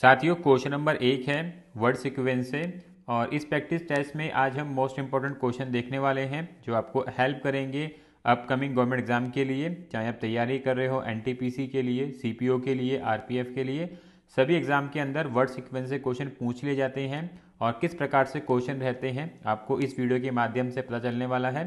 साथियों question number एक है वर्ड सिक्वेंस से और इस प्रैक्टिस टेस्ट में आज हम मोस्ट इंपॉर्टेंट क्वेश्चन देखने वाले हैं जो आपको हेल्प करेंगे अपकमिंग गवर्नमेंट एग्जाम के लिए चाहे आप तैयारी कर रहे हो एनटीपीसी के लिए सीपीओ के लिए आरपीएफ के लिए सभी एग्जाम के अंदर वर्ड सिक्वेंस से क्वेश्चन पूछ लिए जाते हैं और किस प्रकार से क्वेश्चन रहते हैं आपको इस वीडियो के माध्यम से पता चलने वाला है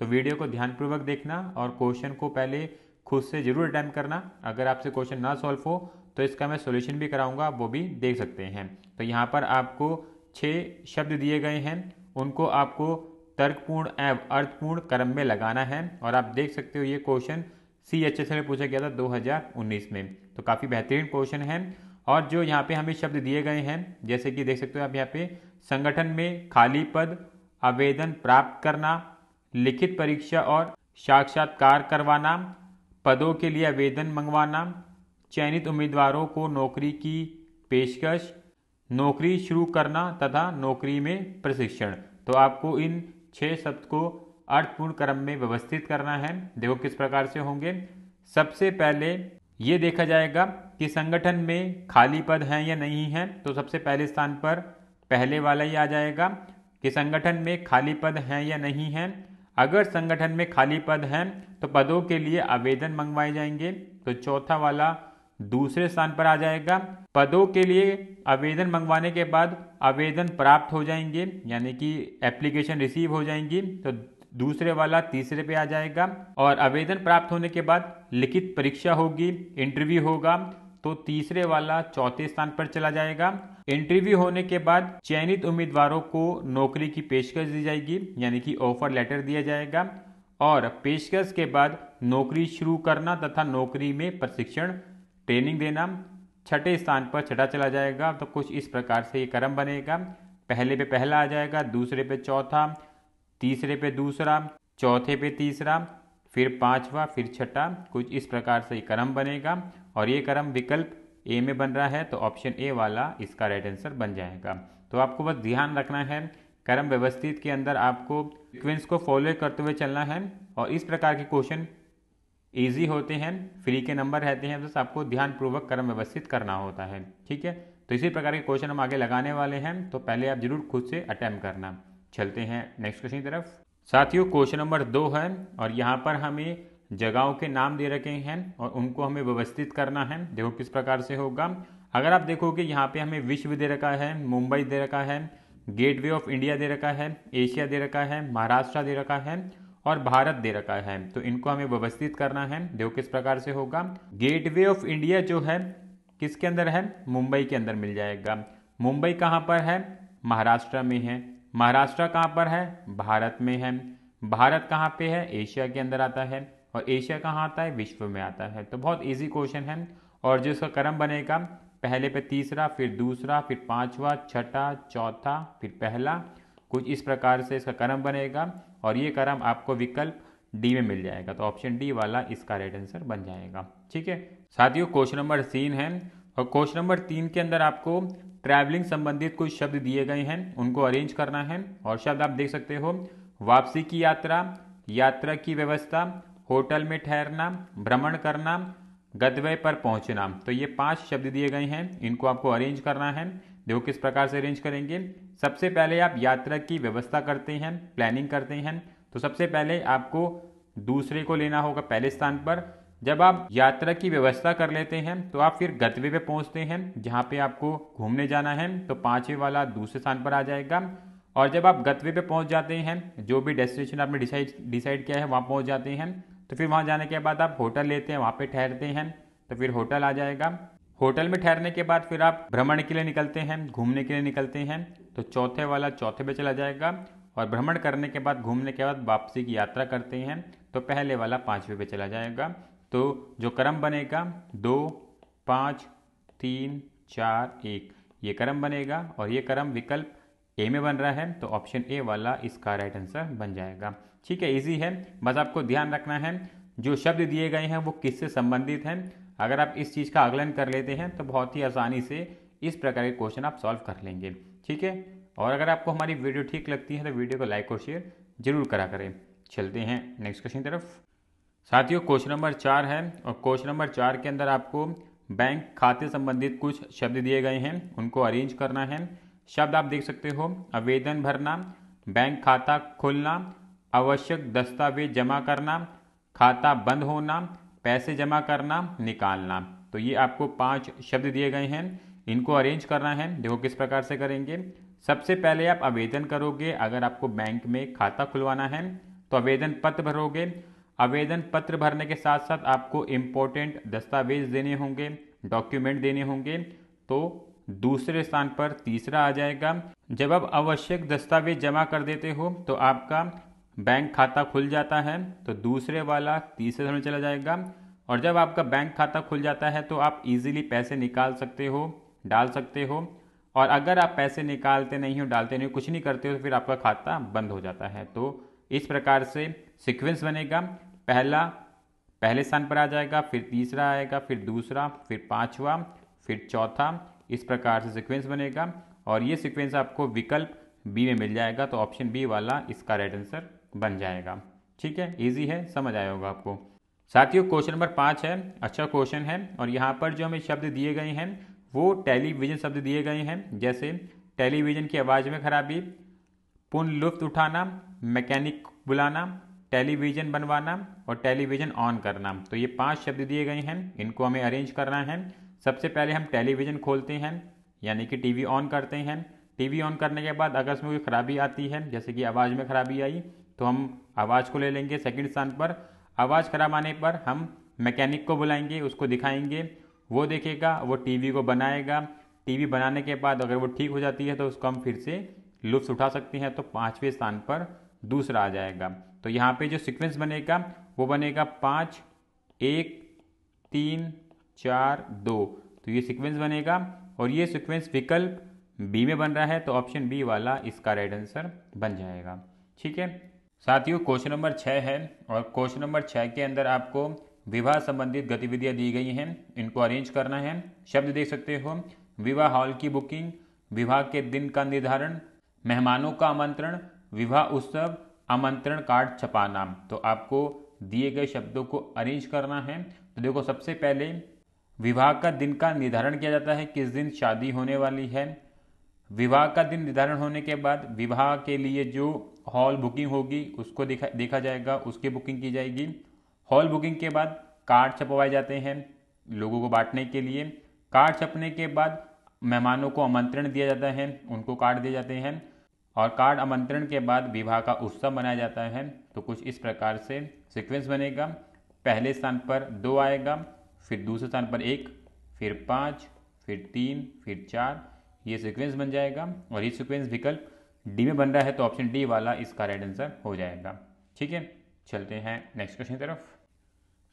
तो वीडियो को ध्यानपूर्वक देखना और क्वेश्चन को पहले खुद से जरूर अटैम्प करना अगर आपसे क्वेश्चन ना सॉल्व हो तो इसका मैं सोल्यूशन भी कराऊंगा वो भी देख सकते हैं तो यहाँ पर आपको छः शब्द दिए गए हैं उनको आपको तर्कपूर्ण एवं अर्थपूर्ण क्रम में लगाना है और आप देख सकते हो ये क्वेश्चन सी एच एस में पूछा गया था 2019 में तो काफ़ी बेहतरीन क्वेश्चन है और जो यहाँ पे हमें शब्द दिए गए हैं जैसे कि देख सकते हो आप यहाँ पे संगठन में खाली पद आवेदन प्राप्त करना लिखित परीक्षा और साक्षात्कार करवाना पदों के लिए आवेदन मंगवाना चयनित उम्मीदवारों को नौकरी की पेशकश नौकरी शुरू करना तथा नौकरी में प्रशिक्षण तो आपको इन छः शब्द को अर्थपूर्ण क्रम में व्यवस्थित करना है देखो किस प्रकार से होंगे सबसे पहले ये देखा जाएगा कि संगठन में खाली पद हैं या नहीं हैं तो सबसे पहले स्थान पर पहले वाला ही आ जाएगा कि संगठन में खाली पद हैं या नहीं हैं अगर संगठन में खाली पद हैं तो पदों के लिए आवेदन मंगवाए जाएंगे तो चौथा वाला दूसरे स्थान पर आ जाएगा पदों के लिए आवेदन मंगवाने के बाद आवेदन प्राप्त हो जाएंगे यानी कि एप्लीकेशन रिसीव हो जाएंगी तो दूसरे वाला तीसरे पे आ जाएगा और आवेदन प्राप्त होने के बाद लिखित परीक्षा होगी इंटरव्यू होगा तो तीसरे वाला चौथे स्थान पर चला जाएगा इंटरव्यू होने के बाद चयनित उम्मीदवारों को नौकरी की पेशकश दी जाएगी यानी कि ऑफर लेटर दिया जाएगा और पेशकश के बाद नौकरी शुरू करना तथा नौकरी में प्रशिक्षण ट्रेनिंग देना छठे स्थान पर छठा चला जाएगा तो कुछ इस प्रकार से ये क्रम बनेगा पहले पे पहला आ जाएगा दूसरे पे चौथा तीसरे पे दूसरा चौथे पे तीसरा फिर पांचवा फिर छठा कुछ इस प्रकार से क्रम बनेगा और ये क्रम विकल्प ए में बन रहा है तो ऑप्शन ए वाला इसका राइट आंसर बन जाएगा तो आपको बस ध्यान रखना है क्रम व्यवस्थित के अंदर आपको सिक्वेंस को फॉलो करते हुए चलना है और इस प्रकार के क्वेश्चन ईजी होते हैं फ्री के नंबर रहते हैं बस आपको ध्यानपूर्वक क्रम व्यवस्थित करना होता है ठीक है तो इसी प्रकार के क्वेश्चन हम आगे लगाने वाले हैं तो पहले आप जरूर खुद से अटैम्प करना चलते हैं नेक्स्ट क्वेश्चन की तरफ साथियों क्वेश्चन नंबर दो है और यहाँ पर हमें जगहों के नाम दे रखे हैं और उनको हमें व्यवस्थित करना है देखो किस प्रकार से होगा अगर आप देखोगे यहाँ पे हमें विश्व दे रखा है मुंबई दे रखा है गेटवे ऑफ इंडिया दे रखा है एशिया दे रखा है महाराष्ट्र दे रखा है और भारत दे रखा है तो इनको हमें व्यवस्थित करना है देखो किस प्रकार से होगा गेटवे ऑफ इंडिया जो है किसके अंदर है मुंबई के अंदर मिल जाएगा मुंबई कहाँ पर है महाराष्ट्र में है महाराष्ट्र कहाँ पर है भारत में है भारत कहाँ पे है एशिया के अंदर आता है और एशिया कहाँ आता है विश्व में आता है तो बहुत इजी क्वेश्चन है और जो इसका क्रम बनेगा पहले पे तीसरा फिर दूसरा फिर पांचवा छठा चौथा फिर पहला कुछ इस प्रकार से इसका क्रम बनेगा और ये क्रम आपको विकल्प डी में मिल जाएगा तो ऑप्शन डी वाला इसका राइट आंसर बन जाएगा ठीक है साथियों क्वेश्चन नंबर तीन है और क्वेश्चन नंबर तीन के अंदर आपको ट्रैवलिंग संबंधित कुछ शब्द दिए गए हैं उनको अरेंज करना है और शब्द आप देख सकते हो वापसी की यात्रा यात्रा की व्यवस्था होटल में ठहरना भ्रमण करना गदवे पर पहुंचना तो ये पांच शब्द दिए गए हैं इनको आपको अरेंज करना है देखो किस प्रकार से अरेंज करेंगे सबसे पहले आप यात्रा की व्यवस्था करते हैं प्लानिंग करते हैं तो सबसे पहले आपको दूसरे को लेना होगा पहले स्थान पर जब आप यात्रा की व्यवस्था कर लेते हैं तो आप फिर गतवे पे पहुंचते हैं जहाँ पे आपको घूमने जाना है तो पाँचवें वाला दूसरे स्थान पर आ जाएगा और जब आप गतवे पे पहुंच जाते हैं जो भी डेस्टिनेशन आपने डिसाइड डिसाइड किया है वहाँ पहुंच जाते हैं तो फिर वहाँ जाने के बाद आप होटल लेते हैं वहाँ पे ठहरते हैं तो फिर होटल आ जाएगा होटल में ठहरने के बाद फिर आप भ्रमण के लिए निकलते हैं घूमने के लिए निकलते हैं तो चौथे वाला चौथे पे चला जाएगा और भ्रमण करने के बाद घूमने के बाद वापसी की यात्रा करते हैं तो पहले वाला पाँचवें पे चला जाएगा तो जो क्रम बनेगा दो पाँच तीन चार एक ये क्रम बनेगा और ये क्रम विकल्प ए में बन रहा है तो ऑप्शन ए वाला इसका राइट आंसर बन जाएगा ठीक है इजी है बस आपको ध्यान रखना है जो शब्द दिए गए हैं वो किससे संबंधित हैं अगर आप इस चीज़ का आकलन कर लेते हैं तो बहुत ही आसानी से इस प्रकार के क्वेश्चन आप सॉल्व कर लेंगे ठीक है और अगर आपको हमारी वीडियो ठीक लगती है तो वीडियो को लाइक और शेयर जरूर करा करें चलते हैं नेक्स्ट क्वेश्चन की तरफ साथियों क्वेश्चन नंबर चार है और क्वेश्चन नंबर चार के अंदर आपको बैंक खाते संबंधित कुछ शब्द दिए गए हैं उनको अरेंज करना है शब्द आप देख सकते हो आवेदन भरना बैंक खाता खोलना आवश्यक दस्तावेज जमा करना खाता बंद होना पैसे जमा करना निकालना तो ये आपको पांच शब्द दिए गए हैं इनको अरेंज करना है देखो किस प्रकार से करेंगे सबसे पहले आप आवेदन करोगे अगर आपको बैंक में खाता खुलवाना है तो आवेदन पत्र भरोगे आवेदन पत्र भरने के साथ साथ आपको इम्पोर्टेंट दस्तावेज देने होंगे डॉक्यूमेंट देने होंगे तो दूसरे स्थान पर तीसरा आ जाएगा जब आप आवश्यक दस्तावेज जमा कर देते हो तो आपका बैंक खाता खुल जाता है तो दूसरे वाला तीसरे धन में चला जाएगा और जब आपका बैंक खाता खुल जाता है तो आप इजीली पैसे निकाल सकते हो डाल सकते हो और अगर आप पैसे निकालते नहीं हो डालते नहीं हो कुछ नहीं करते हो तो फिर आपका खाता बंद हो जाता है तो इस प्रकार से सिक्वेंस बनेगा पहला पहले स्थान पर आ जाएगा फिर तीसरा आएगा फिर दूसरा फिर पाँचवा फिर चौथा इस प्रकार से सिक्वेंस बनेगा और ये सिक्वेंस आपको विकल्प बी में मिल जाएगा तो ऑप्शन बी वाला इसका राइट आंसर बन जाएगा ठीक है इजी है समझ आया होगा आपको साथियों क्वेश्चन नंबर पाँच है अच्छा क्वेश्चन है और यहाँ पर जो हमें शब्द दिए गए हैं वो टेलीविज़न शब्द दिए गए हैं जैसे टेलीविज़न की आवाज़ में खराबी पूर्ण लुफ्त उठाना मैकेनिक बुलाना टेलीविज़न बनवाना और टेलीविज़न ऑन करना तो ये पांच शब्द दिए गए हैं इनको हमें अरेंज करना है सबसे पहले हम टेलीविज़न खोलते हैं यानी कि टीवी ऑन करते हैं टीवी ऑन करने के बाद अगर उसमें कोई खराबी आती है जैसे कि आवाज़ में खराबी आई तो हम आवाज़ को ले लेंगे सेकंड स्थान पर आवाज़ खराब आने पर हम मैकेनिक को बुलाएंगे उसको दिखाएंगे वो देखेगा वो टीवी को बनाएगा टीवी बनाने के बाद अगर वो ठीक हो जाती है तो उसको हम फिर से लुप्स उठा सकते हैं तो पाँचवें स्थान पर दूसरा आ जाएगा तो यहाँ पे जो सीक्वेंस बनेगा वो बनेगा पाँच एक तीन चार दो तो ये सीक्वेंस बनेगा और ये सीक्वेंस विकल्प बी में बन रहा है तो ऑप्शन बी वाला इसका राइट आंसर बन जाएगा ठीक है साथियों क्वेश्चन नंबर छः है और क्वेश्चन नंबर छः के अंदर आपको विवाह संबंधित गतिविधियां दी गई हैं इनको अरेंज करना है शब्द देख सकते हो विवाह हॉल की बुकिंग विवाह के दिन का निर्धारण मेहमानों का आमंत्रण विवाह उत्सव आमंत्रण कार्ड छपाना तो आपको दिए गए शब्दों को अरेंज करना है तो देखो सबसे पहले विवाह का दिन का निर्धारण किया जाता है किस दिन शादी होने वाली है विवाह का दिन निर्धारण होने के बाद विवाह के लिए जो हॉल बुकिंग होगी उसको देखा देखा जाएगा उसकी बुकिंग की जाएगी हॉल बुकिंग के बाद कार्ड छपवाए जाते हैं लोगों को बांटने के लिए कार्ड छपने के बाद मेहमानों को आमंत्रण दिया जाता है उनको कार्ड दिए जाते हैं और कार्ड आमंत्रण के बाद विवाह का उत्सव मनाया जाता है तो कुछ इस प्रकार से सीक्वेंस बनेगा पहले स्थान पर दो आएगा फिर दूसरे स्थान पर एक फिर पाँच फिर तीन फिर चार ये सीक्वेंस बन जाएगा और ये सीक्वेंस विकल्प डी में बन रहा है तो ऑप्शन डी वाला इसका राइट आंसर हो जाएगा ठीक है चलते हैं नेक्स्ट क्वेश्चन की तरफ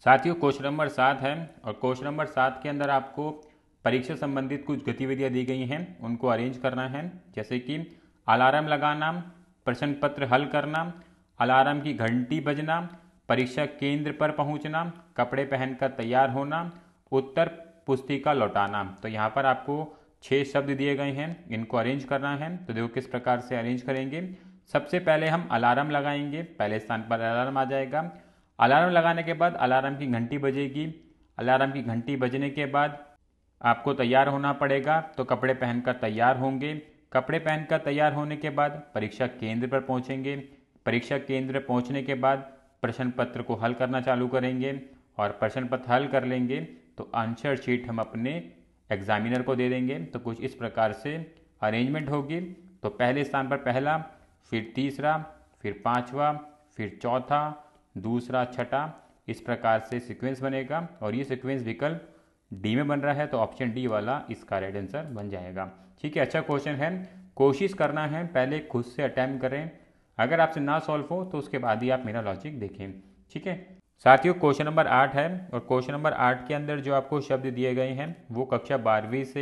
साथियों क्वेश्चन नंबर सात है और क्वेश्चन नंबर सात के अंदर आपको परीक्षा संबंधित कुछ गतिविधियां दी गई हैं उनको अरेंज करना है जैसे कि अलार्म लगाना प्रश्न पत्र हल करना अलार्म की घंटी बजना परीक्षा केंद्र पर पहुंचना कपड़े पहनकर तैयार होना उत्तर पुस्तिका लौटाना तो यहाँ पर आपको छः शब्द दिए गए हैं इनको अरेंज करना है तो देखो किस प्रकार से अरेंज करेंगे सबसे पहले हम अलार्म लगाएंगे पहले स्थान पर अलार्म आ जाएगा अलार्म लगाने के बाद अलार्म की घंटी बजेगी अलार्म की घंटी बजने के बाद आपको तैयार होना पड़ेगा तो कपड़े पहनकर तैयार होंगे कपड़े पहनकर तैयार होने के बाद परीक्षा केंद्र पर पहुंचेंगे परीक्षा केंद्र पहुंचने के बाद प्रश्न पत्र को हल करना चालू करेंगे और प्रश्न पत्र हल कर लेंगे तो आंसर शीट हम अपने एग्जामिनर को दे देंगे तो कुछ इस प्रकार से अरेंजमेंट होगी तो पहले स्थान पर पहला फिर तीसरा फिर पाँचवा फिर चौथा दूसरा छठा इस प्रकार से सीक्वेंस बनेगा और ये सीक्वेंस विकल्प डी में बन रहा है तो ऑप्शन डी वाला इसका राइट आंसर बन जाएगा ठीक है अच्छा क्वेश्चन है कोशिश करना है पहले खुद से अटैम्प्ट करें अगर आपसे ना सॉल्व हो तो उसके बाद ही आप मेरा लॉजिक देखें ठीक है साथियों क्वेश्चन नंबर आठ है और क्वेश्चन नंबर आठ के अंदर जो आपको शब्द दिए गए हैं वो कक्षा बारहवीं से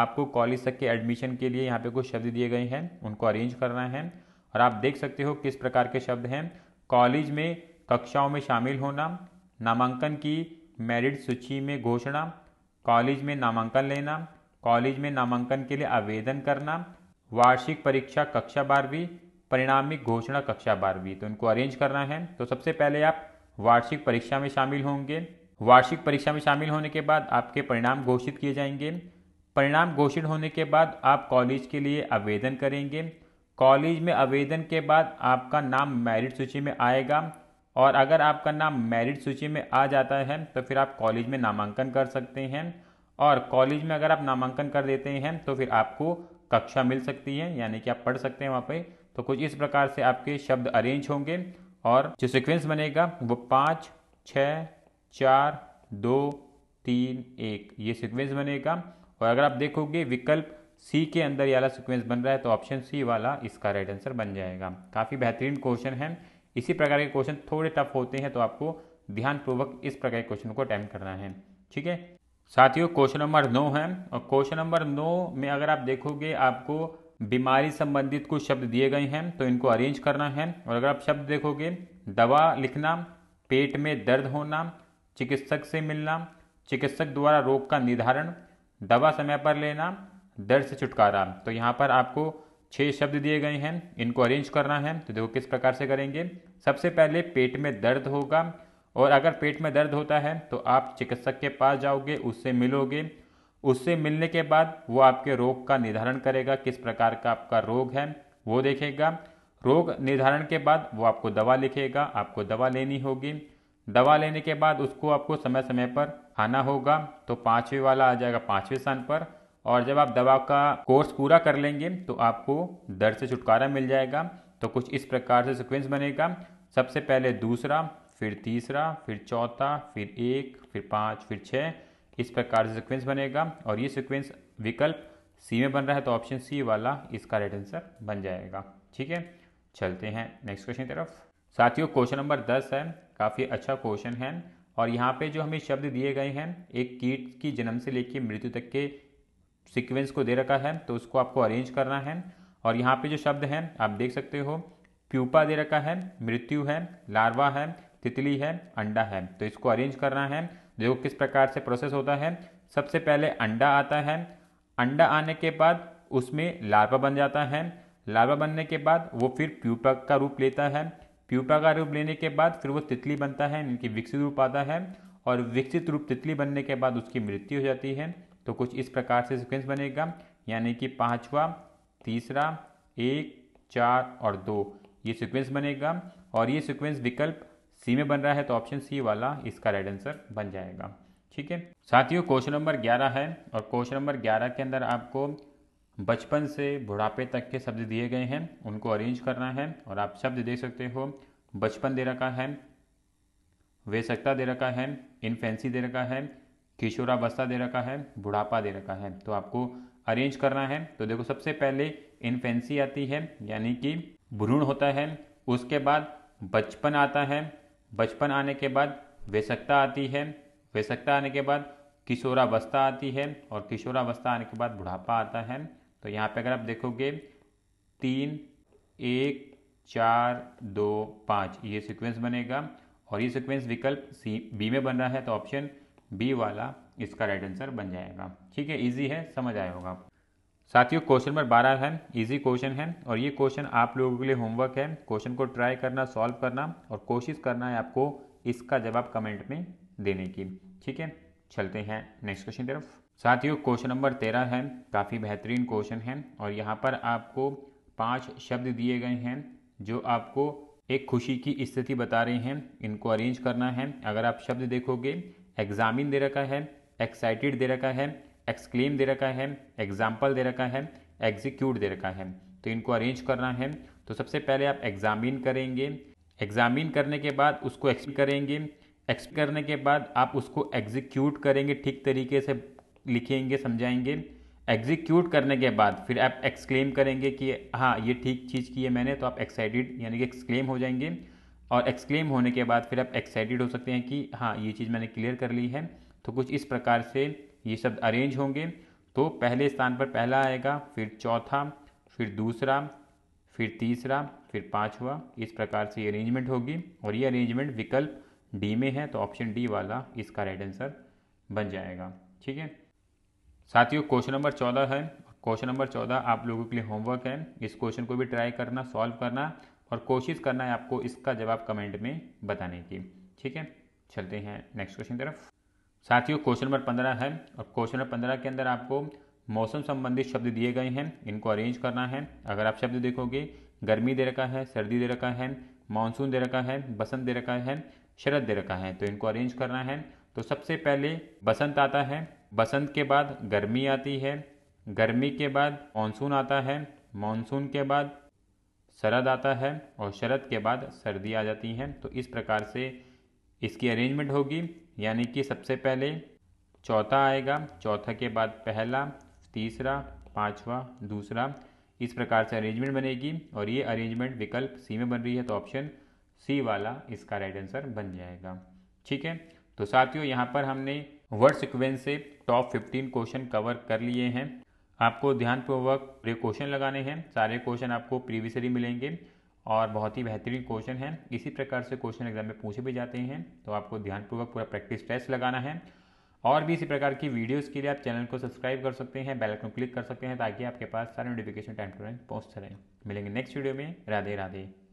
आपको कॉलेज तक के एडमिशन के लिए यहाँ पे कुछ शब्द दिए गए हैं उनको अरेंज करना है और आप देख सकते हो किस प्रकार के शब्द हैं कॉलेज में कक्षाओं में शामिल होना नामांकन की मेरिट सूची में घोषणा कॉलेज में नामांकन लेना कॉलेज में नामांकन के लिए आवेदन करना वार्षिक परीक्षा कक्षा बारहवीं परिणामिक घोषणा कक्षा बारहवीं तो उनको अरेंज करना है तो सबसे पहले आप वार्षिक परीक्षा में शामिल होंगे वार्षिक परीक्षा में शामिल होने के बाद आपके परिणाम घोषित किए जाएंगे परिणाम घोषित होने के बाद आप कॉलेज के लिए आवेदन करेंगे कॉलेज में आवेदन के बाद आपका नाम मेरिट सूची में आएगा और अगर आपका नाम मेरिट सूची में आ जाता है तो फिर आप कॉलेज में नामांकन कर सकते हैं और कॉलेज में अगर आप नामांकन कर देते हैं तो फिर आपको कक्षा मिल सकती है यानी कि आप पढ़ सकते हैं वहाँ पे तो कुछ इस प्रकार से आपके शब्द अरेंज होंगे और जो सीक्वेंस बनेगा वो पाँच छः चार दो तीन एक ये सीक्वेंस बनेगा और अगर आप देखोगे विकल्प सी के अंदर ये वाला बन रहा है तो ऑप्शन सी वाला इसका राइट आंसर बन जाएगा काफ़ी बेहतरीन क्वेश्चन है इसी प्रकार के क्वेश्चन थोड़े टफ होते हैं तो आपको ध्यानपूर्वक इस प्रकार के क्वेश्चन को अटैम्प्ट करना है ठीक है साथियों क्वेश्चन नंबर नौ है और क्वेश्चन नंबर नौ में अगर आप देखोगे आपको बीमारी संबंधित कुछ शब्द दिए गए हैं तो इनको अरेंज करना है और अगर आप शब्द देखोगे दवा लिखना पेट में दर्द होना चिकित्सक से मिलना चिकित्सक द्वारा रोग का निर्धारण दवा समय पर लेना दर्द से छुटकारा तो यहाँ पर आपको छः शब्द दिए गए हैं इनको अरेंज करना है तो देखो किस प्रकार से करेंगे सबसे पहले पेट में दर्द होगा और अगर पेट में दर्द होता है तो आप चिकित्सक के पास जाओगे उससे मिलोगे उससे मिलने के बाद वो आपके रोग का निर्धारण करेगा किस प्रकार का आपका रोग है वो देखेगा रोग निर्धारण के बाद वो आपको दवा लिखेगा आपको दवा लेनी होगी दवा लेने के बाद उसको आपको समय समय पर खाना होगा तो पाँचवें वाला आ जाएगा पाँचवें स्थान पर और जब आप दवा का कोर्स पूरा कर लेंगे तो आपको दर्द से छुटकारा मिल जाएगा तो कुछ इस प्रकार से सिक्वेंस बनेगा सबसे पहले दूसरा फिर तीसरा फिर चौथा फिर एक फिर पाँच फिर छः इस प्रकार से सिक्वेंस बनेगा और ये सिक्वेंस विकल्प सी में बन रहा है तो ऑप्शन सी वाला इसका राइट आंसर बन जाएगा ठीक है चलते हैं नेक्स्ट क्वेश्चन की तरफ साथियों क्वेश्चन नंबर दस है काफ़ी अच्छा क्वेश्चन है और यहाँ पे जो हमें शब्द दिए गए हैं एक कीट की जन्म से लेकर मृत्यु तक के सीक्वेंस को दे रखा है तो उसको आपको अरेंज करना है और यहाँ पे जो शब्द हैं आप देख सकते हो प्यूपा दे रखा है मृत्यु है लार्वा है तितली है अंडा है तो इसको अरेंज करना है जो किस प्रकार से प्रोसेस होता है सबसे पहले अंडा आता है अंडा आने के बाद उसमें लार्वा बन जाता है लार्वा बनने के बाद वो फिर प्यूपा का रूप लेता है प्यूपा का रूप लेने के बाद फिर वो तितली बनता है इनकी विकसित रूप आता है और विकसित रूप तितली बनने के बाद उसकी मृत्यु हो जाती है तो कुछ इस प्रकार से सिक्वेंस बनेगा यानी कि पाँचवा तीसरा एक चार और दो ये सिक्वेंस बनेगा और ये सिक्वेंस विकल्प सी में बन रहा है तो ऑप्शन सी वाला इसका राइट आंसर बन जाएगा ठीक है साथियों क्वेश्चन नंबर ग्यारह है और क्वेश्चन नंबर ग्यारह के अंदर आपको बचपन से बुढ़ापे तक के शब्द दिए गए हैं उनको अरेंज करना है और आप शब्द देख सकते हो बचपन दे रखा है वेसकता दे रखा है इनफेंसी दे रखा है किशोरावस्था दे रखा है बुढ़ापा दे रखा है तो आपको अरेंज करना है तो देखो सबसे पहले इनफेंसी आती है यानी कि भ्रूण होता है उसके बाद बचपन आता है बचपन आने के बाद वैसकता आती है वैसकता आने के बाद किशोरावस्था आती है और किशोरावस्था आने के बाद बुढ़ापा आता है तो यहाँ पे अगर आप देखोगे तीन एक चार दो पाँच ये सीक्वेंस बनेगा और ये सीक्वेंस विकल्प सी बी में बन रहा है तो ऑप्शन बी वाला इसका राइट आंसर बन जाएगा ठीक है इजी है समझ आया होगा साथियों क्वेश्चन नंबर बारह है इजी क्वेश्चन है और ये क्वेश्चन आप लोगों के लिए होमवर्क है क्वेश्चन को ट्राई करना सॉल्व करना और कोशिश करना है आपको इसका जवाब कमेंट में देने की ठीक है चलते हैं नेक्स्ट क्वेश्चन तरफ साथियों क्वेश्चन नंबर तेरह है काफ़ी बेहतरीन क्वेश्चन है और यहाँ पर आपको पांच शब्द दिए गए हैं जो आपको एक खुशी की स्थिति बता रहे हैं इनको अरेंज करना है अगर आप शब्द देखोगे एग्जामिन दे रखा है एक्साइटेड दे रखा है एक्सक्लेम दे रखा है एग्जाम्पल दे रखा है एग्जीक्यूट दे रखा है तो इनको अरेंज करना है तो सबसे पहले आप एग्जामिन करेंगे एग्जामिन करने के बाद उसको एक्सप करेंगे एक्सप करने के बाद आप उसको एग्जीक्यूट करेंगे ठीक तरीके से लिखेंगे समझाएंगे एग्जीक्यूट करने के बाद फिर आप एक्सक्लेम करेंगे कि हाँ ये ठीक चीज़ की है मैंने तो आप एक्साइटेड यानी कि एक्सक्लेम हो जाएंगे और एक्सक्लेम होने के बाद फिर आप एक्साइटेड हो सकते हैं कि हाँ ये चीज़ मैंने क्लियर कर ली है तो कुछ इस प्रकार से ये शब्द अरेंज होंगे तो पहले स्थान पर पहला आएगा फिर चौथा फिर दूसरा फिर तीसरा फिर पाँचवा इस प्रकार से ये अरेंजमेंट होगी और ये अरेंजमेंट विकल्प डी में है तो ऑप्शन डी वाला इसका राइट आंसर बन जाएगा ठीक है साथियों क्वेश्चन नंबर चौदह है क्वेश्चन नंबर चौदह आप लोगों के लिए होमवर्क है इस क्वेश्चन को भी ट्राई करना सॉल्व करना और कोशिश करना है आपको इसका जवाब कमेंट में बताने की ठीक है चलते हैं नेक्स्ट क्वेश्चन तरफ साथियों क्वेश्चन नंबर पंद्रह है और क्वेश्चन नंबर पंद्रह के अंदर आपको मौसम संबंधित शब्द दिए गए हैं इनको अरेंज करना है अगर आप शब्द देखोगे गर्मी दे रखा है सर्दी दे रखा है मानसून दे रखा है बसंत दे रखा है शरद दे रखा है तो इनको अरेंज करना है तो सबसे पहले बसंत आता है बसंत के बाद गर्मी आती है गर्मी के बाद मानसून आता है मानसून के बाद शरद आता है और शरद के बाद सर्दी आ जाती है तो इस प्रकार से इसकी अरेंजमेंट होगी यानी कि सबसे पहले चौथा आएगा चौथा के बाद पहला तीसरा पाँचवा दूसरा इस प्रकार से अरेंजमेंट बनेगी और ये अरेंजमेंट विकल्प सी में बन रही है तो ऑप्शन सी वाला इसका राइट आंसर बन जाएगा ठीक है तो साथियों यहाँ पर हमने वर्ड सिक्वेंस से टॉप फिफ्टीन क्वेश्चन कवर कर लिए हैं आपको ध्यानपूर्वक प्रे क्वेश्चन लगाने हैं सारे क्वेश्चन आपको प्रीवियसरी मिलेंगे और बहुत ही बेहतरीन क्वेश्चन है इसी प्रकार से क्वेश्चन एग्जाम में पूछे भी जाते हैं तो आपको ध्यानपूर्वक पूरा प्रैक्टिस टेस्ट लगाना है और भी इसी प्रकार की वीडियोस के लिए आप चैनल को सब्सक्राइब कर सकते हैं बेल आइकन क्लिक कर सकते हैं ताकि आपके पास सारे नोटिफिकेशन टाइम टू टाइम पहुँचते रहें मिलेंगे नेक्स्ट वीडियो में राधे राधे